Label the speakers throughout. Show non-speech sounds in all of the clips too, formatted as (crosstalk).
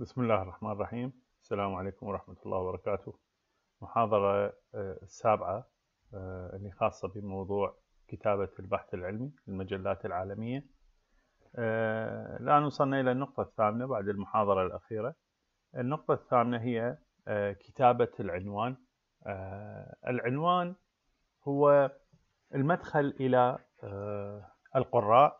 Speaker 1: بسم الله الرحمن الرحيم السلام عليكم ورحمة الله وبركاته محاضرة آه، السابعة آه، اللي خاصة بموضوع كتابة البحث العلمي للمجلات العالمية آه، الآن وصلنا إلى النقطة الثامنة بعد المحاضرة الأخيرة النقطة الثامنة هي كتابة العنوان العنوان هو المدخل إلى القراء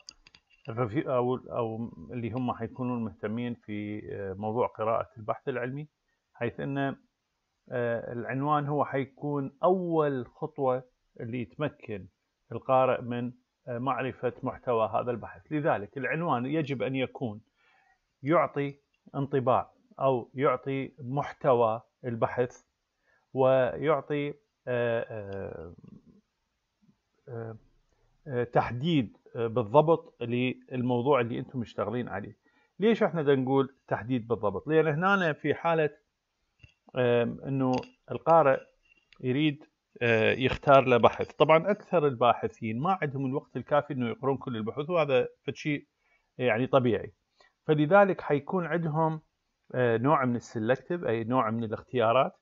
Speaker 1: الرفيق او او اللي هم حيكونون مهتمين في آه، موضوع قراءه البحث العلمي حيث ان آه، العنوان هو حيكون اول خطوه اللي تمكن القارئ من آه، معرفه محتوى هذا البحث لذلك العنوان يجب ان يكون يعطي انطباع او يعطي محتوى البحث ويعطي تحديد آه، بالضبط للموضوع اللي انتم مشتغلين عليه ليش احنا نقول تحديد بالضبط لان هنا في حاله انه القارئ يريد آه، يختار له بحث طبعا اكثر الباحثين ما عندهم الوقت الكافي انه يقرون كل البحوث وهذا شيء آه، يعني طبيعي فلذلك حيكون عندهم نوع من السلكتيف اي نوع من الاختيارات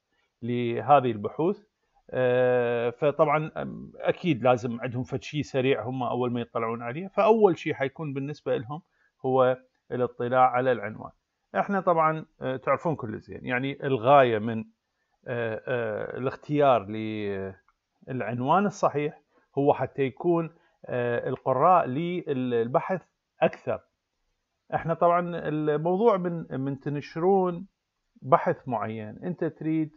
Speaker 1: لهذه البحوث آه، فطبعا اكيد لازم عندهم فد شيء سريع هم اول ما يطلعون عليه فاول شيء حيكون بالنسبه لهم هو الاطلاع على العنوان احنا طبعا آه، تعرفون كل زين يعني الغايه من آه، الاختيار للعنوان الصحيح هو حتى يكون القراء للبحث اكثر احنا طبعا الموضوع من من تنشرون بحث معين انت تريد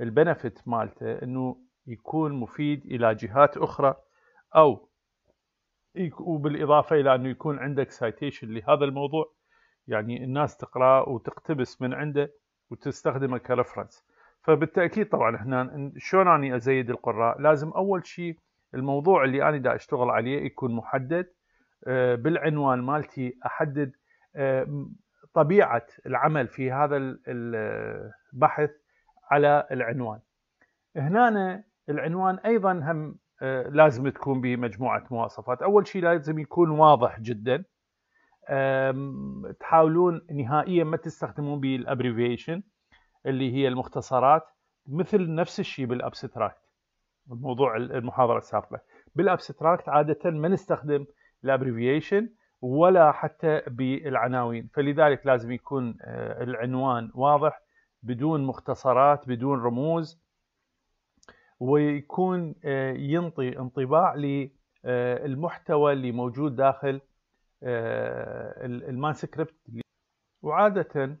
Speaker 1: البنفيت مالته انه يكون مفيد الى جهات اخرى او وبالاضافه الى انه يكون عندك سايتيشن لهذا الموضوع يعني الناس تقراه وتقتبس من عنده وتستخدمه كرفرنس فبالتاكيد طبعا هنا شلون اني ازيد القراء لازم اول شيء الموضوع اللي انا دا اشتغل عليه يكون محدد آه، بالعنوان مالتي احدد آه، طبيعه العمل في هذا البحث آه، على العنوان هنا العنوان ايضا هم آه، لازم تكون به مجموعه مواصفات اول شيء لازم يكون واضح جدا تحاولون نهائيا ما تستخدمون به الابريفيشن اللي هي المختصرات مثل نفس الشيء بالابستراكت موضوع المحاضره السابقه بالابستراكت عاده ما نستخدم الابريفيشن ولا حتى بالعناوين فلذلك لازم يكون آه، العنوان واضح بدون مختصرات بدون رموز ويكون آه، ينطي انطباع للمحتوى آه، اللي موجود داخل آه، المانسكريبت وعادة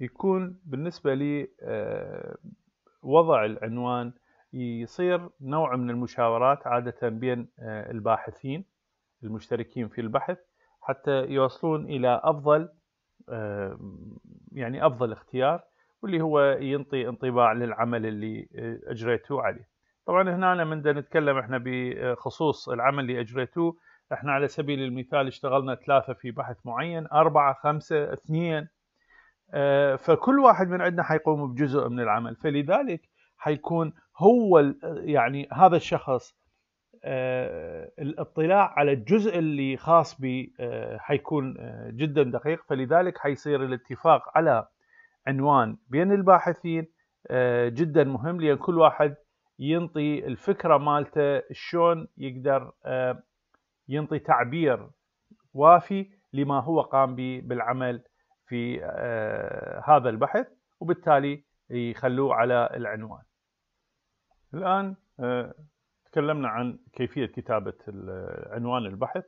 Speaker 1: يكون بالنسبة لي وضع العنوان يصير نوع من المشاورات عادة بين الباحثين المشتركين في البحث حتى يوصلون إلى أفضل يعني أفضل اختيار واللي هو ينطي انطباع للعمل اللي آه، اجريته عليه طبعا هنا من نتكلم احنا بخصوص آه، العمل اللي اجريته احنا على سبيل المثال اشتغلنا ثلاثة في بحث معين أربعة خمسة اثنين آه، فكل واحد من عندنا حيقوم بجزء من العمل فلذلك حيكون هو يعني هذا الشخص الاطلاع على الجزء اللي خاص به حيكون جدا دقيق فلذلك حيصير الاتفاق على عنوان بين الباحثين آه، جدا مهم لان كل واحد ينطي الفكره مالته شلون يقدر آه، ينطي تعبير وافي لما هو قام به بالعمل في آه، هذا البحث وبالتالي يخلوه على العنوان الان تكلمنا عن كيفيه كتابه عنوان البحث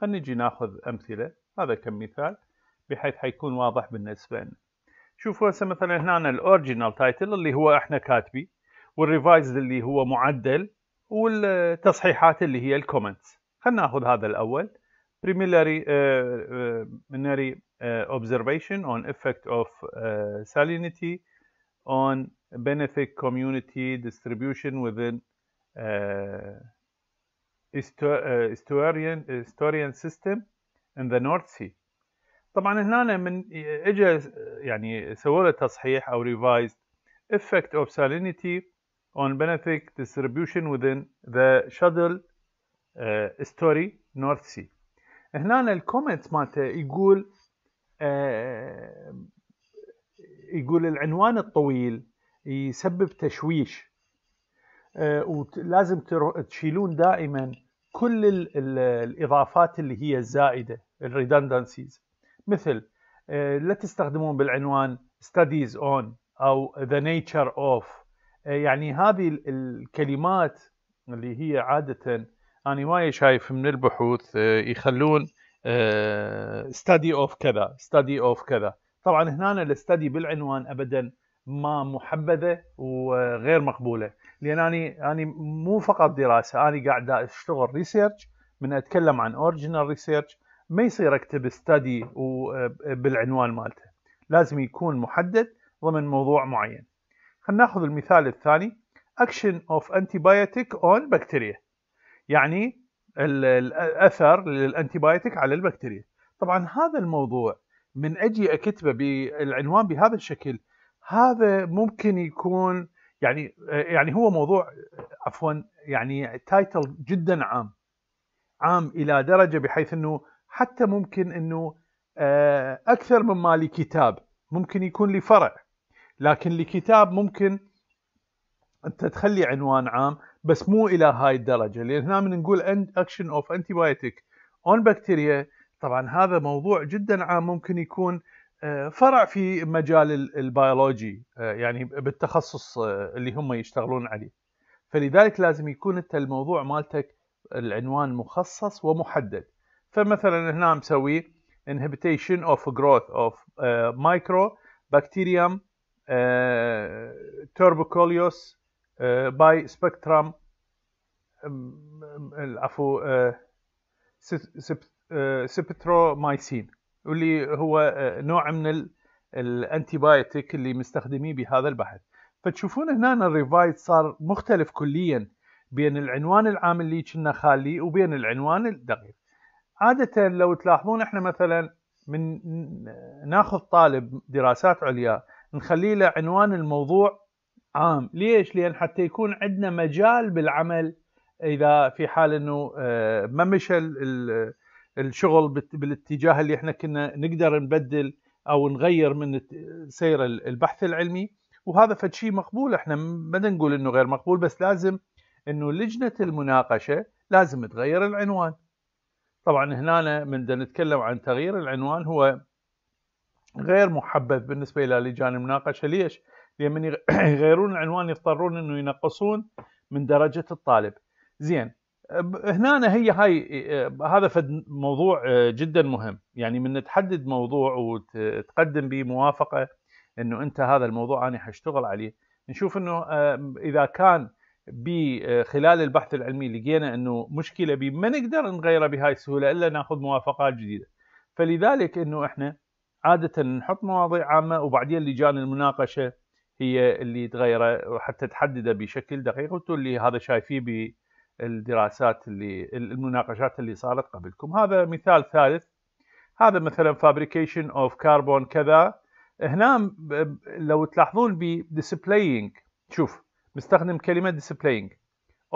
Speaker 1: خلينا نجي ناخذ امثله هذا كمثال بحيث حيكون واضح بالنسبه لنا شوفوا هسه مثلا هنا عندنا الاوريجينال تايتل اللي هو احنا كاتبي والريفايزد اللي هو معدل والتصحيحات اللي هي الكومنتس خلينا ناخذ هذا الاول preliminary uh, observation on effect of salinity on benefit community distribution within uh, estuarian, estuarian system in the North Sea طبعا هنا من اجى يعني سووا له تصحيح او ريفايز effect of salinity on benefit distribution within the shuttle uh, story North Sea هنا الكومنت مالته يقول آه يقول العنوان الطويل يسبب تشويش آه ولازم تشيلون دائما كل الاضافات اللي هي الزائده الريدندنسيز مثل آه، لا تستخدمون بالعنوان studies on أو the nature of آه، يعني هذه الكلمات اللي هي عادة أنا وايد شايف من البحوث آه، يخلون study of كذا study of كذا طبعا هنا الاستدي بالعنوان أبدا ما محبذة وغير مقبولة لأن أنا أنا مو فقط دراسة أنا قاعد أشتغل ريسيرش من أتكلم عن اوريجينال ريسيرش ما يصير اكتب استدي آه، بالعنوان مالته لازم يكون محدد ضمن موضوع معين خلينا ناخذ المثال الثاني اكشن اوف انتيبايوتيك اون بكتيريا يعني الاثر للانتيبايوتيك على البكتيريا طبعا هذا الموضوع من اجي اكتبه بالعنوان بهذا الشكل هذا ممكن يكون يعني آه، يعني هو موضوع عفوا يعني تايتل جدا عام عام الى درجه بحيث انه حتى ممكن انه آه، اكثر مما لكتاب ممكن يكون لفرع لكن لكتاب ممكن انت تخلي عنوان عام بس مو الى هاي الدرجه لان هنا من نقول اكشن اوف انتي بايوتيك اون بكتيريا طبعا هذا موضوع جدا عام ممكن يكون آه، فرع في مجال البيولوجي آه، يعني بالتخصص اللي هم يشتغلون عليه فلذلك لازم يكون انت الموضوع مالتك العنوان مخصص ومحدد فمثلا هنا مسوي inhibition of growth of uh, microbacterium uh, tuberculosis uh, by spectrum العفو سبترومايسين واللي هو uh, نوع من الانتي اللي مستخدميه بهذا البحث فتشوفون هنا الريفايد صار مختلف كليا بين العنوان العام اللي كنا خالي وبين العنوان الدقيق عادة لو تلاحظون احنا مثلا من ناخذ طالب دراسات عليا نخلي له عنوان الموضوع عام ليش لان حتى يكون عندنا مجال بالعمل اذا في حال انه آه، ما مشى الشغل بالاتجاه اللي احنا كنا نقدر نبدل او نغير من سير البحث العلمي وهذا فد شيء مقبول احنا ما نقول انه غير مقبول بس لازم انه لجنه المناقشه لازم تغير العنوان طبعا هنا من نتكلم عن تغيير العنوان هو غير محبذ بالنسبه الى لجان المناقشه ليش؟ لان (clears throat) يغيرون العنوان يضطرون انه ينقصون من درجه الطالب زين هنا هي هاي اه، هذا فد موضوع اه، جدا مهم يعني من تحدد موضوع وتقدم به موافقه انه انت هذا الموضوع انا حاشتغل عليه نشوف انه اه، اذا كان خلال البحث العلمي لقينا انه مشكله ما نقدر نغيره بهاي السهوله الا ناخذ موافقات جديده فلذلك انه احنا عاده نحط مواضيع عامه وبعدين لجان المناقشه هي اللي تغيره وحتى تحدده بشكل دقيق وانتم اللي هذا شايفيه بالدراسات اللي المناقشات اللي صارت قبلكم هذا مثال ثالث هذا مثلا فابريكيشن اوف كربون كذا هنا لو تلاحظون بديسبلاينج شوف مستخدم كلمة displaying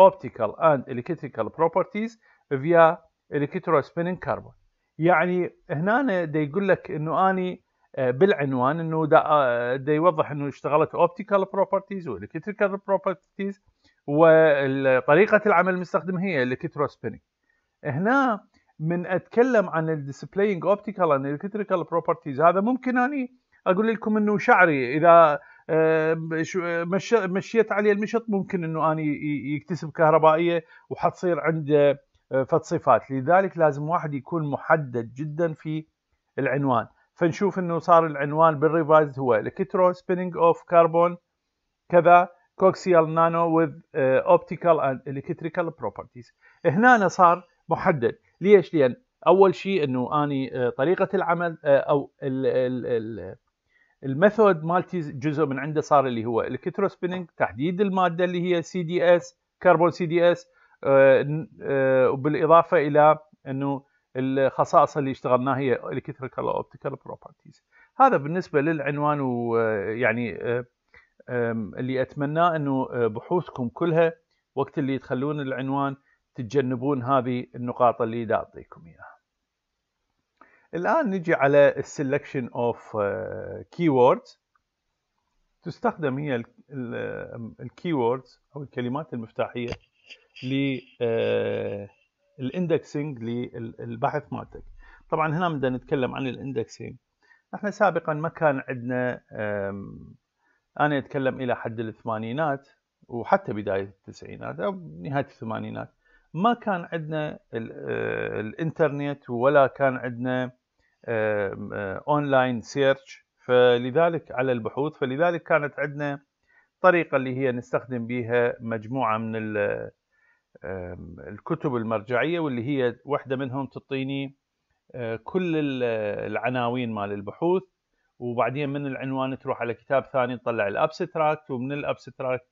Speaker 1: optical and electrical properties via electrospinning carbon يعني هنا دا يقول لك انه اني بالعنوان انه دا, دا يوضح انه اشتغلت optical properties و electrical properties وطريقه العمل المستخدم هي الكتروسبيننج هنا من اتكلم عن displaying optical and electrical properties هذا ممكن اني اقول لكم انه شعري اذا آه، آه، مشيت عليه المشط ممكن انه اني يكتسب كهربائيه وحتصير عنده آه، فد صفات لذلك لازم واحد يكون محدد جدا في العنوان فنشوف انه صار العنوان بالريفايز هو الكترو سبيننج اوف كربون كذا كوكسيال نانو وذ اوبتيكال اند الكتريكال بروبرتيز هنا صار محدد ليش لان اول شيء انه اني طريقه العمل او ال ال ال الميثود مالتي جزء من عنده صار اللي هو الكتروسبيننج تحديد الماده اللي هي سي دي اس كربون سي دي اس وبالاضافه الى انه الخصائص اللي اشتغلناها هي الكتريكال اوبتيكال بروبرتيز هذا بالنسبه للعنوان ويعني آه، آه، اللي اتمناه انه آه، بحوثكم كلها وقت اللي تخلون العنوان تتجنبون هذه النقاط اللي دا اعطيكم اياها الآن نجي على السلكشن اوف كيوردز تستخدم هي الكيوردز أو الكلمات المفتاحية للاندكسنج uh, للبحث مالتك طبعا هنا بدنا نتكلم عن الاندكسنج احنا سابقا ما كان عندنا um, انا اتكلم الى حد الثمانينات وحتى بدايه التسعينات او نهايه الثمانينات ما كان عندنا uh, الانترنت ولا كان عندنا اونلاين آه، آه، سيرش فلذلك على البحوث فلذلك كانت عندنا طريقه اللي هي نستخدم بها مجموعه من الكتب المرجعيه واللي هي واحده منهم تعطيني آه، كل العناوين مال البحوث وبعدين من العنوان تروح على كتاب ثاني تطلع الابستراكت ومن الابستراكت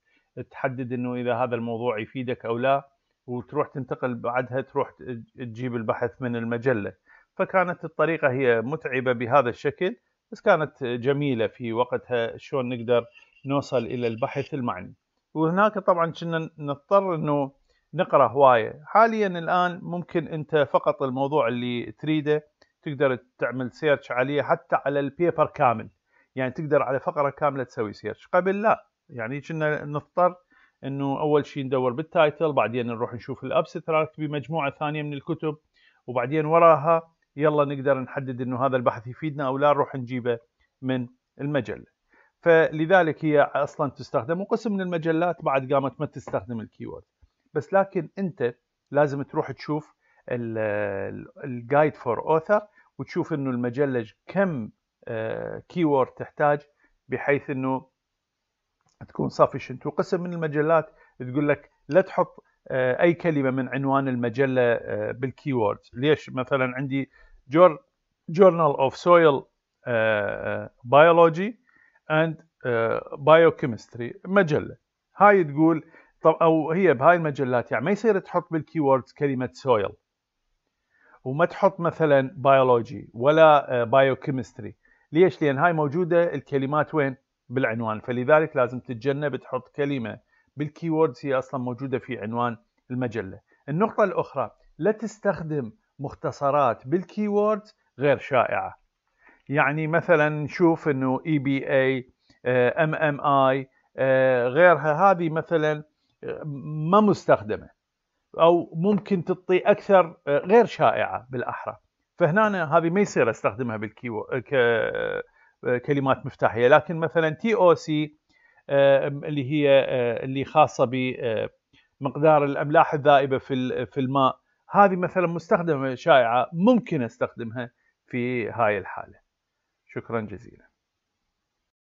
Speaker 1: تحدد انه اذا هذا الموضوع يفيدك او لا وتروح تنتقل بعدها تروح تجيب البحث من المجله فكانت الطريقة هي متعبة بهذا الشكل بس كانت جميلة في وقتها شلون نقدر نوصل إلى البحث المعني وهناك طبعا كنا نضطر أنه نقرأ هواية حاليا الآن ممكن أنت فقط الموضوع اللي تريده تقدر تعمل سيرش عليه حتى على البيبر كامل يعني تقدر على فقرة كاملة تسوي سيرش قبل لا يعني كنا نضطر انه اول شيء ندور بالتايتل بعدين نروح نشوف الابستراكت بمجموعه ثانيه من الكتب وبعدين وراها يلا نقدر نحدد انه هذا البحث يفيدنا او لا نروح نجيبه من المجله فلذلك هي اصلا تستخدم وقسم من المجلات بعد قامت ما تستخدم الكيورد بس لكن انت لازم تروح تشوف الجايد فور اوثر وتشوف انه المجله كم كيورد آه، تحتاج بحيث انه تكون سافيشنت وقسم من المجلات تقول لك لا تحط آه، اي كلمه من عنوان المجله آه، بالكيورد ليش مثلا عندي Journal of Soil uh, uh, Biology and uh, Biochemistry مجلة هاي تقول طب او هي بهاي المجلات يعني ما يصير تحط بالكيوردز كلمه سويل وما تحط مثلا بيولوجي ولا كيمستري آه، ليش لان هاي موجوده الكلمات وين بالعنوان فلذلك لازم تتجنب تحط كلمه بالكيوردز هي اصلا موجوده في عنوان المجله النقطه الاخرى لا تستخدم مختصرات بالكيوردز غير شائعه يعني مثلا نشوف انه اي بي اي ام ام اي غيرها هذه مثلا آه، ما مستخدمه او ممكن تعطي اكثر آه، غير شائعه بالاحرى فهنا هذه ما يصير استخدمها بالكيو آه، كلمات مفتاحيه لكن مثلا تي او سي اللي هي اللي خاصه بمقدار الاملاح الذائبه في في الماء هذه مثلا مستخدمة شائعة ممكن استخدمها في هاي الحالة شكرا جزيلا